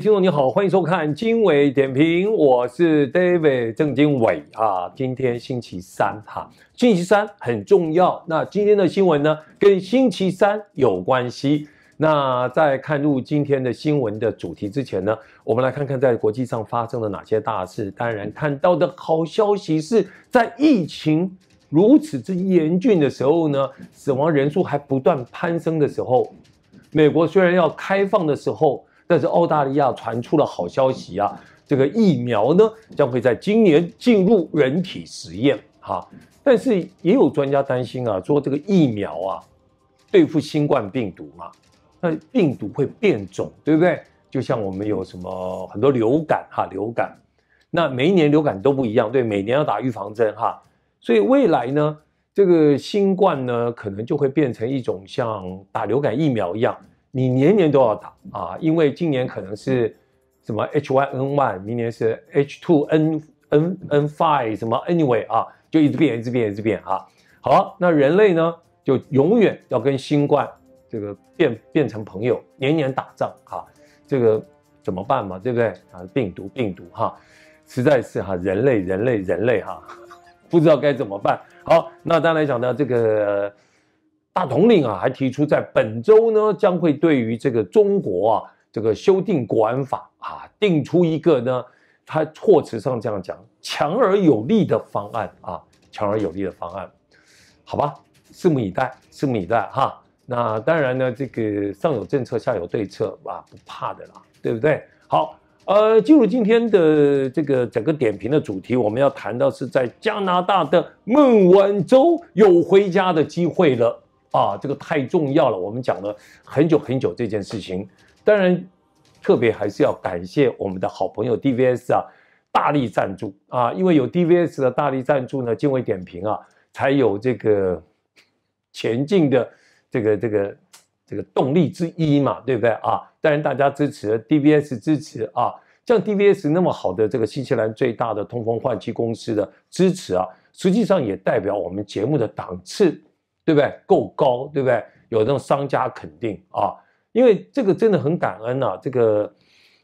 听众你好，欢迎收看经纬点评，我是 David 郑经纬啊。今天星期三哈，星期三很重要。那今天的新闻呢，跟星期三有关系。那在看入今天的新闻的主题之前呢，我们来看看在国际上发生了哪些大事。当然，看到的好消息是在疫情如此之严峻的时候呢，死亡人数还不断攀升的时候，美国虽然要开放的时候。但是澳大利亚传出了好消息啊，这个疫苗呢将会在今年进入人体实验哈。但是也有专家担心啊，说这个疫苗啊对付新冠病毒嘛，那病毒会变种，对不对？就像我们有什么很多流感哈，流感，那每一年流感都不一样，对，每年要打预防针哈。所以未来呢，这个新冠呢可能就会变成一种像打流感疫苗一样。你年年都要打啊，因为今年可能是什么 H o N one，明年是 H two N N N five，什么 N y 啊，就一直变，一直变，一直变啊。好，那人类呢，就永远要跟新冠这个变变成朋友，年年打仗啊，这个怎么办嘛？对不对？啊，病毒病毒哈，实在是哈，人类人类人类哈，不知道该怎么办。好，那当然讲到这个。大统领啊，还提出在本周呢，将会对于这个中国啊，这个修订国安法啊，定出一个呢，他措辞上这样讲，强而有力的方案啊，强而有力的方案，好吧，拭目以待，拭目以待哈。那当然呢，这个上有政策，下有对策啊，不怕的啦，对不对？好，呃，进入今天的这个整个点评的主题，我们要谈到是在加拿大的孟晚舟有回家的机会了。啊，这个太重要了！我们讲了很久很久这件事情，当然，特别还是要感谢我们的好朋友 DVS 啊，大力赞助啊，因为有 DVS 的大力赞助呢，经纬点评啊，才有这个前进的这个这个这个动力之一嘛，对不对啊？当然大家支持 DVS 支持啊，像 DVS 那么好的这个新西兰最大的通风换气公司的支持啊，实际上也代表我们节目的档次。对不对？够高，对不对？有这种商家肯定啊，因为这个真的很感恩呐。这个，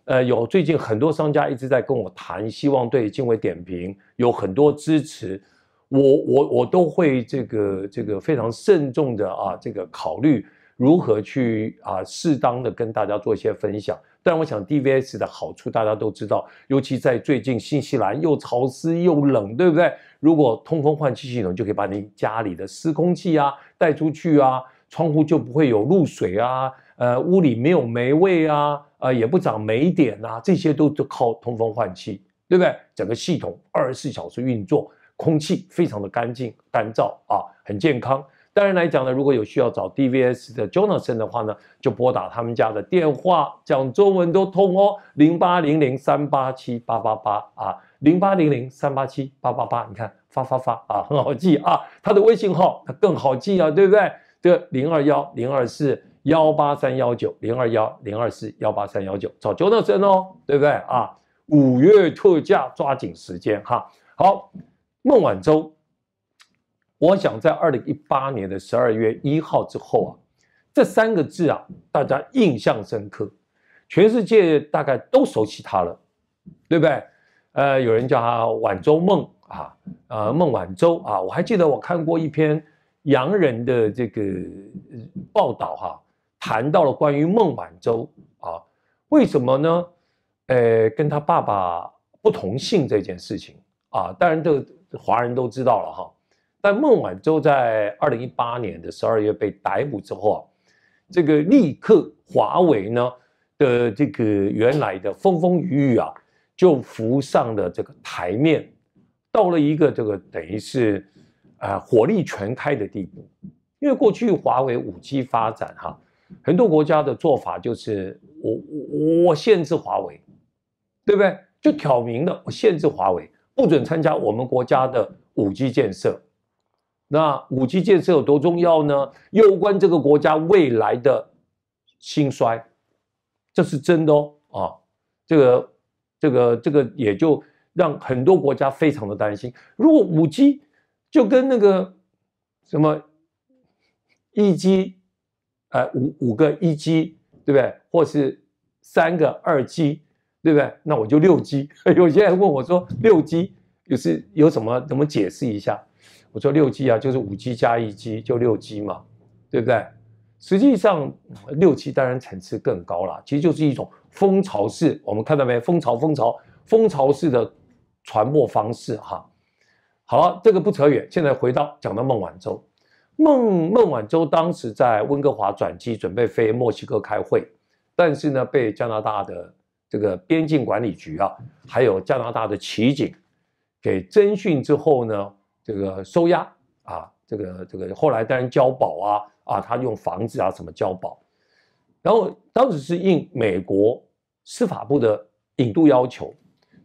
呃，有最近很多商家一直在跟我谈，希望对经纬点评有很多支持。我我我都会这个这个非常慎重的啊，这个考虑如何去啊，适当的跟大家做一些分享。但我想 D V S 的好处大家都知道，尤其在最近新西兰又潮湿又冷，对不对？如果通风换气系统就可以把你家里的湿空气啊带出去啊，窗户就不会有露水啊，呃，屋里没有霉味啊，啊，也不长霉点啊，这些都都靠通风换气，对不对？整个系统二十四小时运作，空气非常的干净、干燥啊，很健康。当然来讲呢，如果有需要找 DVS 的 Jonathan 的话呢，就拨打他们家的电话，讲中文都通哦，零八零零三八七八八八啊，零八零零三八七八八八，你看发发发啊，很好记啊，他的微信号更好记啊，对不对？这零二幺零二四幺八三幺九，零二幺零二四幺八三幺九，找 Jonathan 哦，对不对啊？五月特价，抓紧时间哈。好，孟晚舟。我想在二零一八年的十二月一号之后啊，这三个字啊，大家印象深刻，全世界大概都熟悉他了，对不对？呃，有人叫他晚舟梦啊，呃，孟晚舟啊。我还记得我看过一篇洋人的这个报道哈，谈到了关于孟晚舟啊，为什么呢？呃，跟他爸爸不同姓这件事情啊，当然这华人都知道了哈。但孟晚舟在二零一八年的十二月被逮捕之后啊，这个立刻华为呢的这个原来的风风雨雨啊，就浮上了这个台面，到了一个这个等于是呃火力全开的地步。因为过去华为五 G 发展哈，很多国家的做法就是我我我限制华为，对不对？就挑明了，我限制华为，不准参加我们国家的五 G 建设。那五 G 建设有多重要呢？攸关这个国家未来的兴衰，这是真的哦啊！这个、这个、这个也就让很多国家非常的担心。如果五 G 就跟那个什么一 G，呃五五个一 G，对不对？或是三个二 G，对不对？那我就六 G。有些人问我说：“六 G 有是有什么？怎么解释一下？”我说六 G 啊，就是五 G 加一 G 就六 G 嘛，对不对？实际上六 G 当然层次更高了，其实就是一种蜂巢式，我们看到没？蜂巢、蜂巢、蜂巢式的传播方式哈。好了，这个不扯远，现在回到讲到孟晚舟。孟孟晚舟当时在温哥华转机，准备飞墨西哥开会，但是呢，被加拿大的这个边境管理局啊，还有加拿大的骑警给征讯之后呢。这个收押啊，这个这个后来当然交保啊啊，他用房子啊什么交保，然后当时是应美国司法部的引渡要求，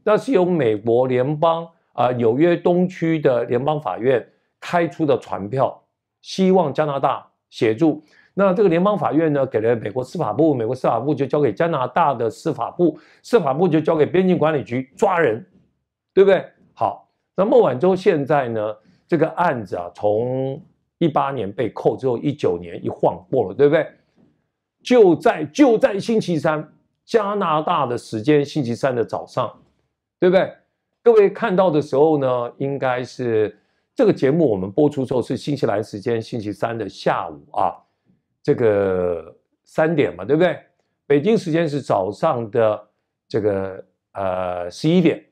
那是由美国联邦啊纽约东区的联邦法院开出的传票，希望加拿大协助。那这个联邦法院呢给了美国司法部，美国司法部就交给加拿大的司法部，司法部就交给边境管理局抓人，对不对？好。那孟晚舟现在呢？这个案子啊，从一八年被扣之后，一九年一晃过了，对不对？就在就在星期三，加拿大的时间星期三的早上，对不对？各位看到的时候呢，应该是这个节目我们播出之后是新西兰时间星期三的下午啊，这个三点嘛，对不对？北京时间是早上的这个呃十一点。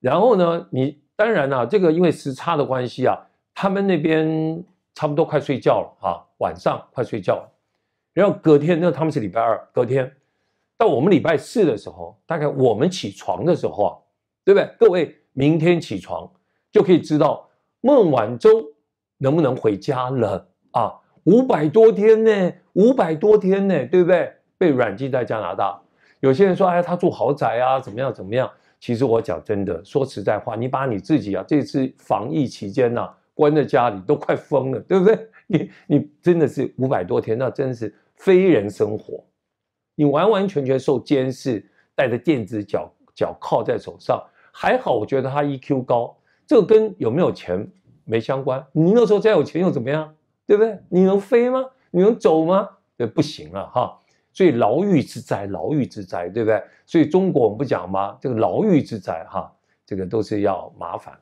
然后呢，你当然呢，这个因为时差的关系啊，他们那边差不多快睡觉了啊，晚上快睡觉。然后隔天，那他们是礼拜二，隔天到我们礼拜四的时候，大概我们起床的时候啊，对不对？各位明天起床就可以知道孟晚舟能不能回家了啊。五百多天呢，五百多天呢，对不对？被软禁在加拿大，有些人说，哎，他住豪宅啊，怎么样怎么样。其实我讲真的，说实在话，你把你自己啊，这次防疫期间啊，关在家里都快疯了，对不对？你你真的是五百多天，那真的是非人生活，你完完全全受监视，戴着电子脚脚铐在手上。还好，我觉得他 EQ 高，这个跟有没有钱没相关。你那时候再有钱又怎么样，对不对？你能飞吗？你能走吗？这不行了哈。所以牢狱之灾，牢狱之灾，对不对？所以中国我们不讲吗？这个牢狱之灾，哈，这个都是要麻烦。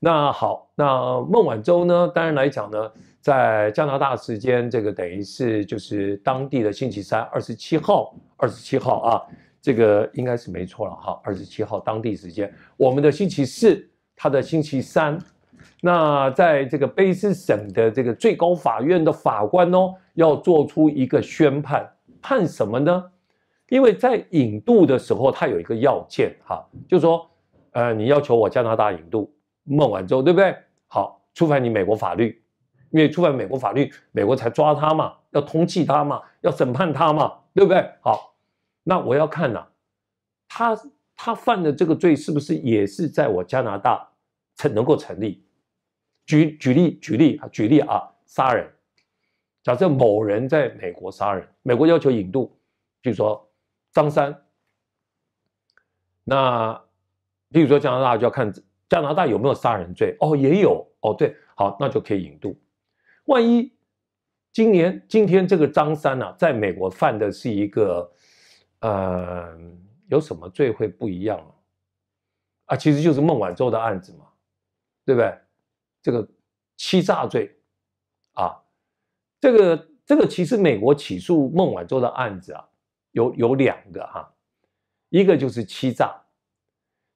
那好，那孟晚舟呢？当然来讲呢，在加拿大时间，这个等于是就是当地的星期三，二十七号，二十七号啊，这个应该是没错了哈。二十七号当地时间，我们的星期四，他的星期三，那在这个卑诗省的这个最高法院的法官哦，要做出一个宣判。判什么呢？因为在引渡的时候，他有一个要件哈，就是说，呃，你要求我加拿大引渡孟晚舟，对不对？好，触犯你美国法律，因为触犯美国法律，美国才抓他嘛，要通缉他嘛，要审判他嘛，对不对？好，那我要看呐。他他犯的这个罪是不是也是在我加拿大成能够成立？举举例举例啊举例啊杀人。假设某人在美国杀人，美国要求引渡，比如说张三，那，比如说加拿大就要看加拿大有没有杀人罪，哦，也有哦，对，好，那就可以引渡。万一今年今天这个张三呢，在美国犯的是一个，呃，有什么罪会不一样啊？啊，其实就是孟晚舟的案子嘛，对不对？这个欺诈罪，啊。这个这个其实美国起诉孟晚舟的案子啊，有有两个哈，一个就是欺诈，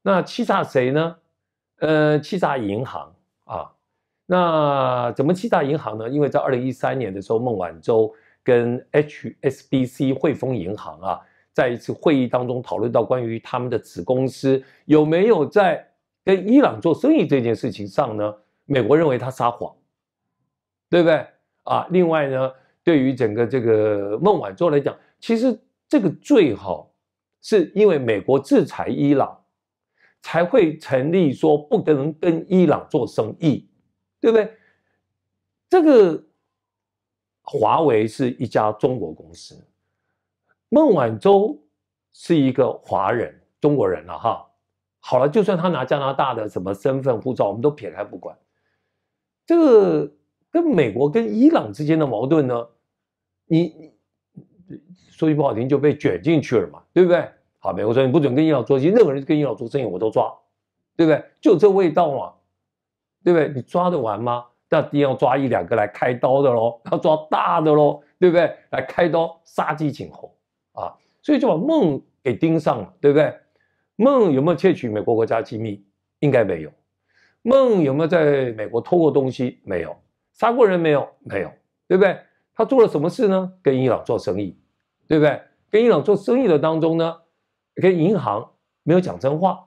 那欺诈谁呢？呃，欺诈银行啊。那怎么欺诈银行呢？因为在二零一三年的时候，孟晚舟跟 HSBC 汇丰银行啊，在一次会议当中讨论到关于他们的子公司有没有在跟伊朗做生意这件事情上呢，美国认为他撒谎，对不对？啊，另外呢，对于整个这个孟晚舟来讲，其实这个最好是因为美国制裁伊朗，才会成立说不能跟伊朗做生意，对不对？这个华为是一家中国公司，孟晚舟是一个华人中国人了哈。好了，就算他拿加拿大的什么身份护照，我们都撇开不管，这个。跟美国跟伊朗之间的矛盾呢，你说句不好听就被卷进去了嘛，对不对？好，美国说你不准跟伊朗做生意，任何人跟伊朗做生意我都抓，对不对？就这味道嘛，对不对？你抓得完吗？那一定要抓一两个来开刀的喽，要抓大的喽，对不对？来开刀杀鸡儆猴啊，所以就把孟给盯上了，对不对？孟有没有窃取美国国家机密？应该没有。孟有没有在美国偷过东西？没有。杀过人没有？没有，对不对？他做了什么事呢？跟伊朗做生意，对不对？跟伊朗做生意的当中呢，跟银行没有讲真话，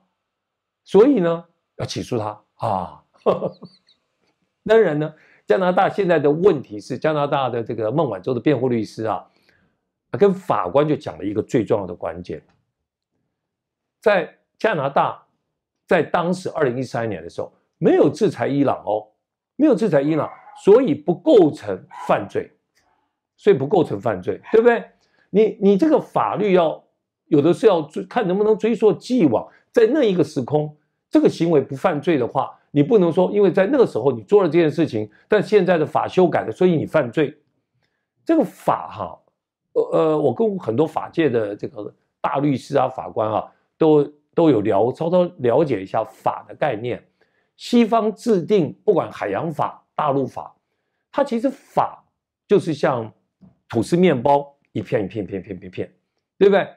所以呢，要起诉他啊。当然呢，加拿大现在的问题是，加拿大的这个孟晚舟的辩护律师啊，跟法官就讲了一个最重要的关键，在加拿大，在当时二零一三年的时候，没有制裁伊朗哦，没有制裁伊朗。所以不构成犯罪，所以不构成犯罪，对不对？你你这个法律要有的是要追看能不能追溯既往，在那一个时空，这个行为不犯罪的话，你不能说，因为在那个时候你做了这件事情，但现在的法修改了，所以你犯罪。这个法哈，呃呃，我跟很多法界的这个大律师啊、法官啊，都都有了，稍稍了解一下法的概念。西方制定不管海洋法。大陆法，它其实法就是像吐司面包，一片一片片片片片，对不对？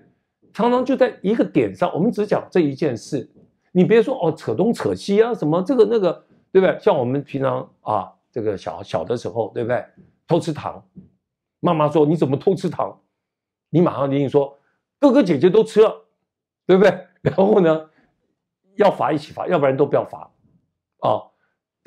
常常就在一个点上，我们只讲这一件事。你别说哦，扯东扯西啊，什么这个那个，对不对？像我们平常啊，这个小小的时候，对不对？偷吃糖，妈妈说你怎么偷吃糖？你马上就顶说哥哥姐姐都吃了，对不对？然后呢，要罚一起罚，要不然都不要罚啊。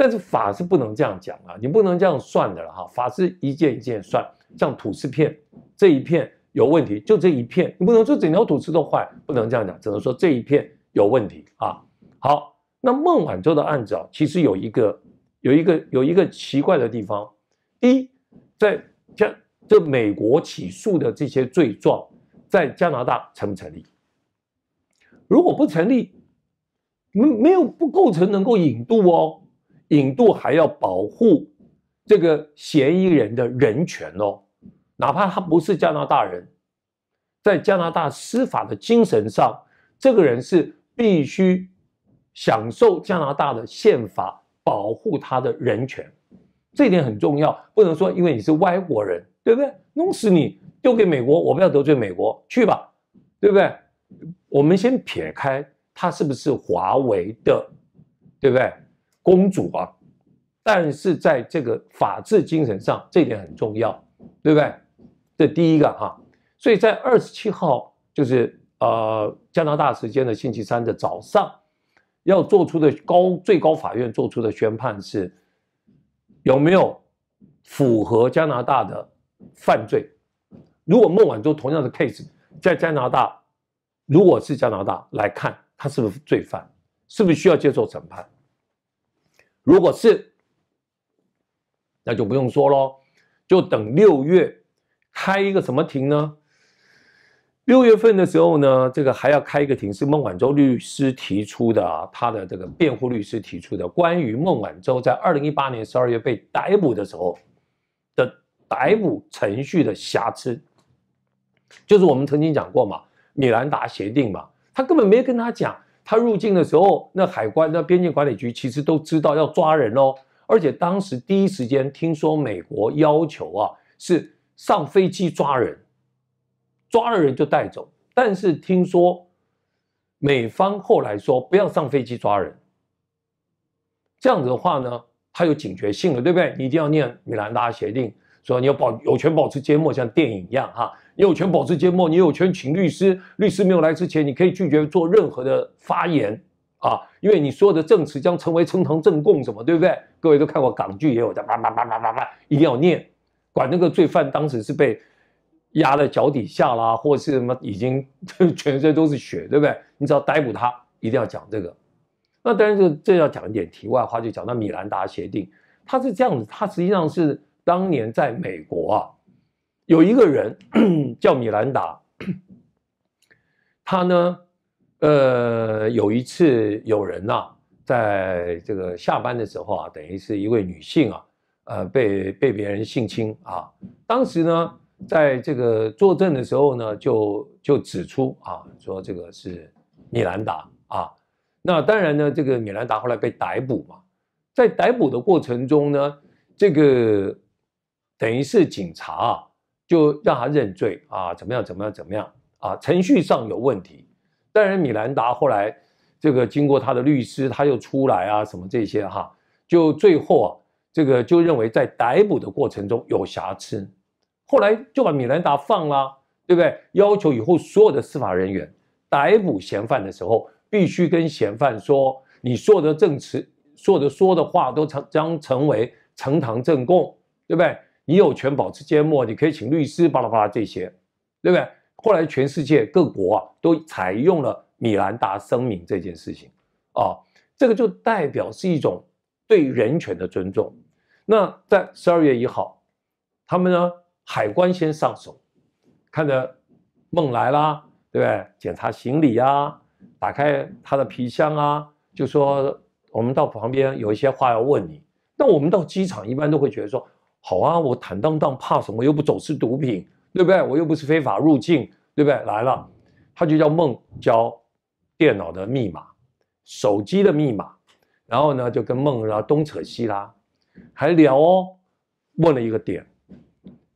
但是法是不能这样讲啊，你不能这样算的了哈。法是一件一件算，像土司片这一片有问题，就这一片，你不能说整条土司都坏，不能这样讲，只能说这一片有问题啊。好，那孟晚舟的案子啊，其实有一个有一个有一个奇怪的地方，一在加这美国起诉的这些罪状，在加拿大成不成立？如果不成立，没没有不构成能够引渡哦。引渡还要保护这个嫌疑人的人权哦，哪怕他不是加拿大人，在加拿大司法的精神上，这个人是必须享受加拿大的宪法保护他的人权，这点很重要，不能说因为你是外国人，对不对？弄死你，丢给美国，我们不要得罪美国，去吧，对不对？我们先撇开他是不是华为的，对不对？公主啊，但是在这个法治精神上，这点很重要，对不对？这第一个哈，所以在二十七号，就是呃加拿大时间的星期三的早上，要做出的高最高法院做出的宣判是有没有符合加拿大的犯罪？如果孟晚舟同样的 case 在加拿大，如果是加拿大来看，他是不是罪犯，是不是需要接受审判？如果是，那就不用说喽，就等六月开一个什么庭呢？六月份的时候呢，这个还要开一个庭，是孟晚舟律师提出的啊，他的这个辩护律师提出的关于孟晚舟在二零一八年十二月被逮捕的时候的逮捕程序的瑕疵，就是我们曾经讲过嘛，米兰达协定嘛，他根本没跟他讲。他入境的时候，那海关、那边境管理局其实都知道要抓人哦，而且当时第一时间听说美国要求啊，是上飞机抓人，抓了人就带走。但是听说美方后来说不要上飞机抓人，这样子的话呢，他有警觉性了，对不对？你一定要念《米兰达协定》，说你要保有权保持缄默，像电影一样哈。你有权保持缄默，你有权请律师。律师没有来之前，你可以拒绝做任何的发言啊，因为你所有的证词将成为呈堂证供，什么对不对？各位都看过港剧，也有在叭叭叭叭叭叭，一定要念。管那个罪犯当时是被压在脚底下啦，或是什么已经全身都是血，对不对？你只要逮捕他，一定要讲这个。那当然，这这要讲一点题外话，就讲到米兰达协定，它是这样子，它实际上是当年在美国啊。有一个人 叫米兰达，他呢，呃，有一次有人呐，在这个下班的时候啊，等于是一位女性啊，呃，被被别人性侵啊。当时呢，在这个作证的时候呢，就就指出啊，说这个是米兰达啊。那当然呢，这个米兰达后来被逮捕嘛，在逮捕的过程中呢，这个等于是警察啊。就让他认罪啊，怎么样，怎么样，怎么样啊？程序上有问题。当然，米兰达后来这个经过他的律师，他又出来啊，什么这些哈，就最后啊，这个就认为在逮捕的过程中有瑕疵，后来就把米兰达放了，对不对？要求以后所有的司法人员逮捕嫌犯的时候，必须跟嫌犯说，你说的证词、说的说的话都成将成为呈堂证供，对不对？你有权保持缄默，你可以请律师，巴拉巴拉这些，对不对？后来全世界各国啊都采用了米兰达声明这件事情啊，这个就代表是一种对人权的尊重。那在十二月一号，他们呢海关先上手，看着孟来啦，对不对？检查行李啊，打开他的皮箱啊，就说我们到旁边有一些话要问你。那我们到机场一般都会觉得说。好啊，我坦荡荡，怕什么？又不走私毒品，对不对？我又不是非法入境，对不对？来了，他就叫孟教电脑的密码、手机的密码，然后呢，就跟孟拉东扯西拉，还聊哦。问了一个点：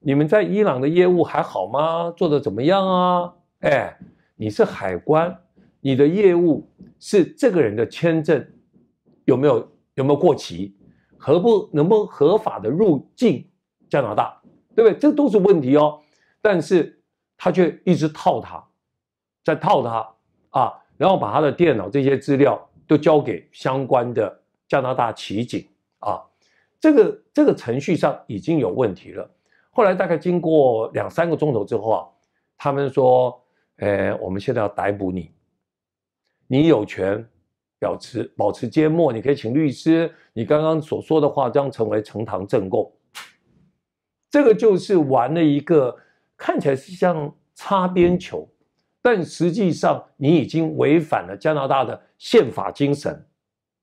你们在伊朗的业务还好吗？做的怎么样啊？哎，你是海关，你的业务是这个人的签证有没有有没有过期？合不能不能合法的入境加拿大，对不对？这都是问题哦。但是他却一直套他，在套他啊，然后把他的电脑这些资料都交给相关的加拿大骑警啊。这个这个程序上已经有问题了。后来大概经过两三个钟头之后啊，他们说：“呃，我们现在要逮捕你，你有权。”保持保持缄默，你可以请律师。你刚刚所说的话将成为呈堂证供。这个就是玩了一个看起来是像擦边球，但实际上你已经违反了加拿大的宪法精神，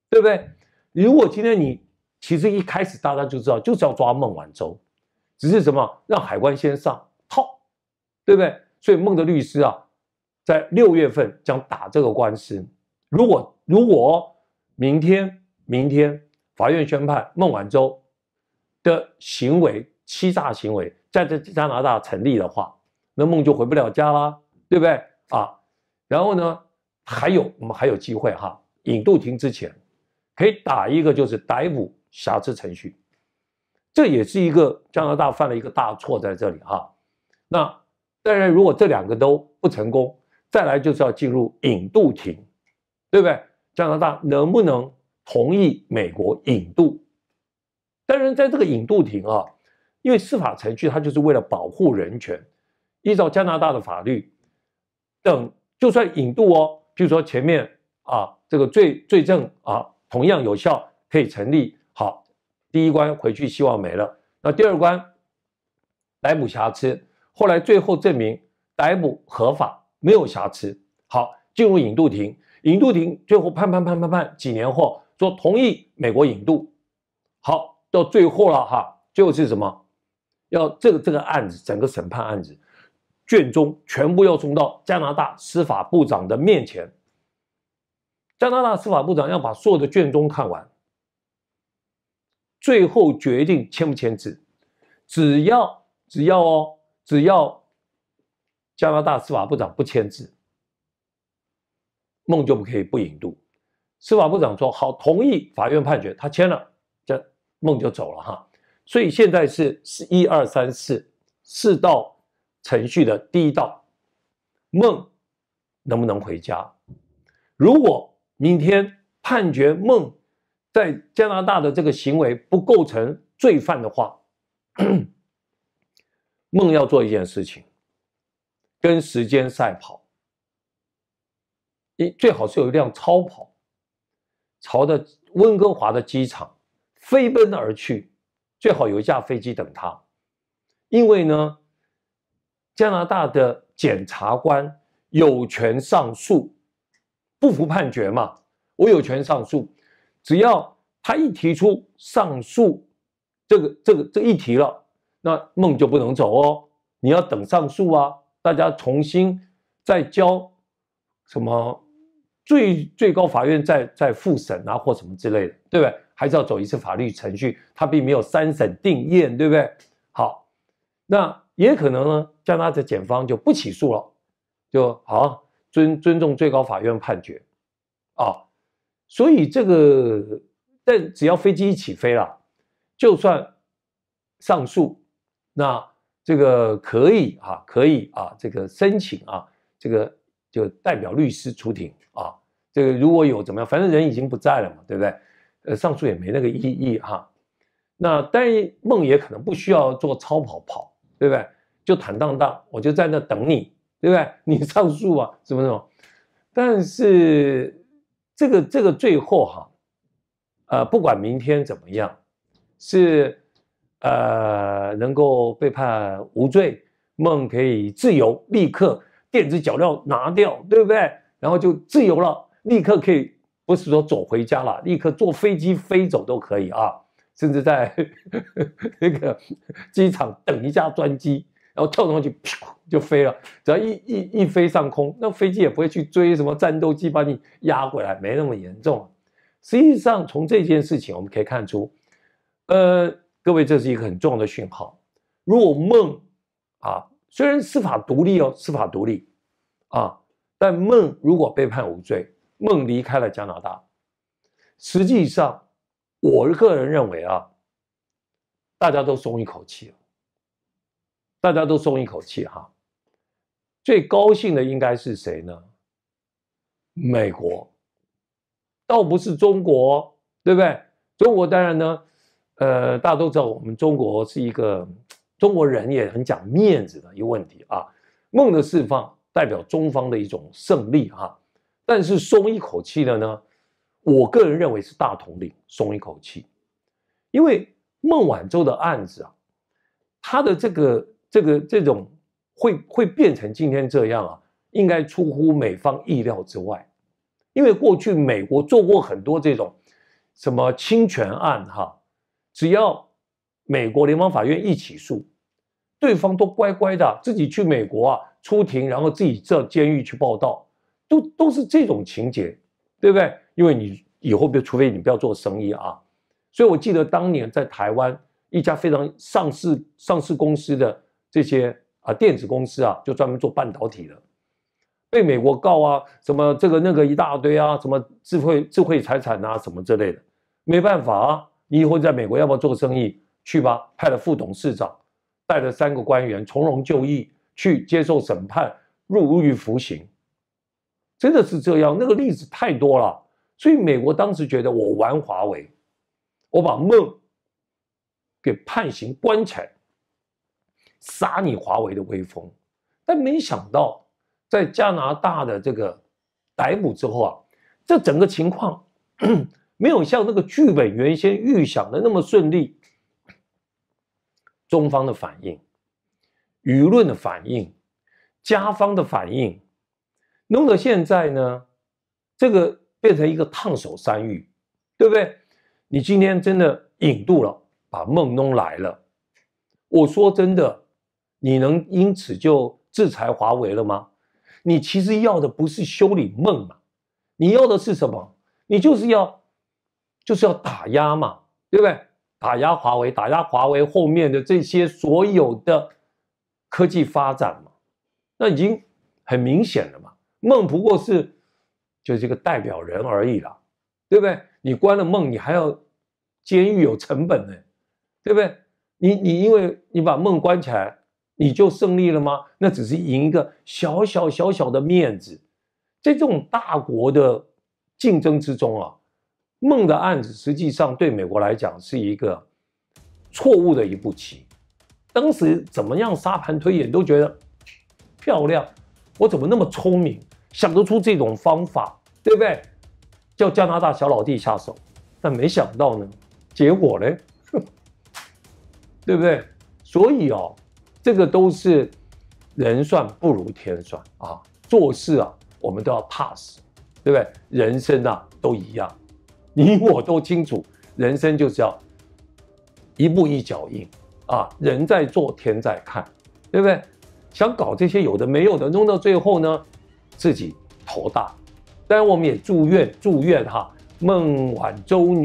对不对？如果今天你其实一开始大家就知道就是要抓孟晚舟，只是什么让海关先上套，对不对？所以孟的律师啊，在六月份将打这个官司。如果如果明天明天法院宣判孟晚舟的行为欺诈行为在这加拿大成立的话，那梦就回不了家啦，对不对啊？然后呢，还有我们还有机会哈，引渡庭之前可以打一个就是逮捕瑕疵程序，这也是一个加拿大犯了一个大错在这里哈。那当然，如果这两个都不成功，再来就是要进入引渡庭。对不对？加拿大能不能同意美国引渡？当然，在这个引渡庭啊，因为司法程序它就是为了保护人权。依照加拿大的法律，等就算引渡哦，比如说前面啊，这个罪罪证啊同样有效，可以成立。好，第一关回去希望没了。那第二关，逮捕瑕疵，后来最后证明逮捕合法，没有瑕疵。好，进入引渡庭。引渡庭最后判判判判判，几年后说同意美国引渡。好，到最后了哈，最后是什么？要这个这个案子整个审判案子卷宗全部要送到加拿大司法部长的面前。加拿大司法部长要把所有的卷宗看完，最后决定签不签字。只要只要哦，只要加拿大司法部长不签字。梦就不可以不引渡，司法部长说好同意法院判决，他签了，这梦就走了哈。所以现在是是一二三四四道程序的第一道，梦能不能回家？如果明天判决梦在加拿大的这个行为不构成罪犯的话，梦要做一件事情，跟时间赛跑。最好是有一辆超跑，朝着温哥华的机场飞奔而去，最好有一架飞机等他。因为呢，加拿大的检察官有权上诉，不服判决嘛，我有权上诉。只要他一提出上诉，这个、这个、这一提了，那梦就不能走哦。你要等上诉啊，大家重新再交什么？最最高法院在在复审啊，或什么之类的，对不对？还是要走一次法律程序，它并没有三审定验，对不对？好，那也可能呢，加拿大的检方就不起诉了，就好尊尊重最高法院判决啊，所以这个，但只要飞机一起飞了，就算上诉，那这个可以啊，可以啊，这个申请啊，这个。就代表律师出庭啊，这个如果有怎么样，反正人已经不在了嘛，对不对？呃，上诉也没那个意义哈。那但梦也可能不需要做超跑跑，对不对？就坦荡荡，我就在那等你，对不对？你上诉啊，什么什么？但是这个这个最后哈，呃，不管明天怎么样，是呃能够被判无罪，梦可以自由立刻。电子脚镣拿掉，对不对？然后就自由了，立刻可以不是说走回家了，立刻坐飞机飞走都可以啊，甚至在 那个机场等一架专机，然后跳上去，啪就飞了。只要一一一飞上空，那飞机也不会去追什么战斗机把你压回来，没那么严重。实际上，从这件事情我们可以看出，呃，各位这是一个很重要的讯号。果梦啊。虽然司法独立哦，司法独立，啊，但孟如果被判无罪，孟离开了加拿大，实际上，我个人认为啊，大家都松一口气，大家都松一口气哈，最高兴的应该是谁呢？美国，倒不是中国，对不对？中国当然呢，呃，大家都知道我们中国是一个。中国人也很讲面子的一个问题啊。梦的释放代表中方的一种胜利哈，但是松一口气的呢，我个人认为是大统领松一口气，因为孟晚舟的案子啊，他的这个这个这种会会变成今天这样啊，应该出乎美方意料之外，因为过去美国做过很多这种什么侵权案哈，只要。美国联邦法院一起诉，对方都乖乖的自己去美国啊出庭，然后自己到监狱去报道，都都是这种情节，对不对？因为你以后别，除非你不要做生意啊。所以我记得当年在台湾一家非常上市上市公司的这些啊电子公司啊，就专门做半导体的，被美国告啊什么这个那个一大堆啊，什么智慧智慧财产啊什么之类的，没办法啊，你以后在美国要不要做生意？去吧，派了副董事长，带着三个官员从容就义，去接受审判，入狱服刑，真的是这样。那个例子太多了，所以美国当时觉得我玩华为，我把孟给判刑关起来，杀你华为的威风。但没想到，在加拿大的这个逮捕之后啊，这整个情况 没有像那个剧本原先预想的那么顺利。中方的反应，舆论的反应，加方的反应，弄得现在呢，这个变成一个烫手山芋，对不对？你今天真的引渡了，把梦弄来了。我说真的，你能因此就制裁华为了吗？你其实要的不是修理梦嘛，你要的是什么？你就是要，就是要打压嘛，对不对？打压华为，打压华为后面的这些所有的科技发展嘛，那已经很明显了嘛。梦不过是就是一个代表人而已啦，对不对？你关了梦，你还要监狱有成本呢，对不对？你你因为你把梦关起来，你就胜利了吗？那只是赢一个小小小小的面子，在这种大国的竞争之中啊。梦的案子实际上对美国来讲是一个错误的一步棋。当时怎么样沙盘推演都觉得漂亮，我怎么那么聪明，想得出这种方法，对不对？叫加拿大小老弟下手，但没想到呢，结果呢，对不对？所以哦，这个都是人算不如天算啊。做事啊，我们都要 pass，对不对？人生啊，都一样。你我都清楚，人生就是要一步一脚印啊！人在做，天在看，对不对？想搞这些有的没有的，弄到最后呢，自己头大。当然，我们也祝愿祝愿哈孟晚舟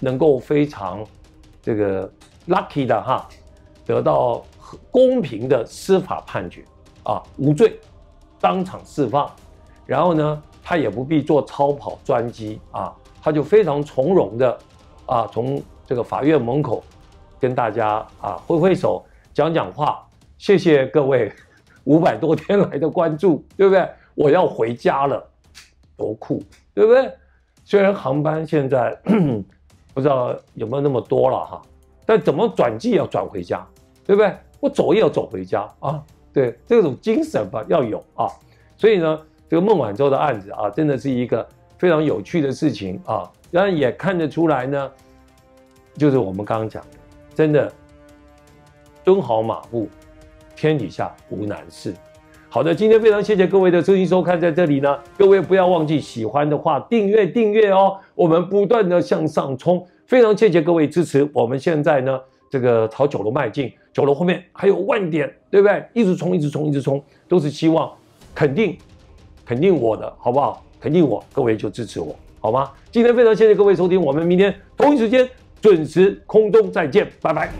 能够非常这个 lucky 的哈，得到公平的司法判决啊，无罪，当场释放。然后呢，他也不必坐超跑专机啊。他就非常从容的，啊，从这个法院门口跟大家啊挥挥手，讲讲话，谢谢各位五百多天来的关注，对不对？我要回家了，多酷，对不对？虽然航班现在不知道有没有那么多了哈，但怎么转机要转回家，对不对？我走也要走回家啊，对，这种精神吧要有啊。所以呢，这个孟晚舟的案子啊，真的是一个。非常有趣的事情啊，当然也看得出来呢，就是我们刚刚讲的，真的，蹲好马步，天底下无难事。好的，今天非常谢谢各位的收听收看，在这里呢，各位不要忘记喜欢的话订阅订阅哦，我们不断的向上冲，非常谢谢各位支持。我们现在呢，这个朝九楼迈进，九楼后面还有万点，对不对？一直冲，一直冲，一直冲，都是希望，肯定，肯定我的，好不好？肯定我，各位就支持我，好吗？今天非常谢谢各位收听，我们明天同一时间准时空中再见，拜拜。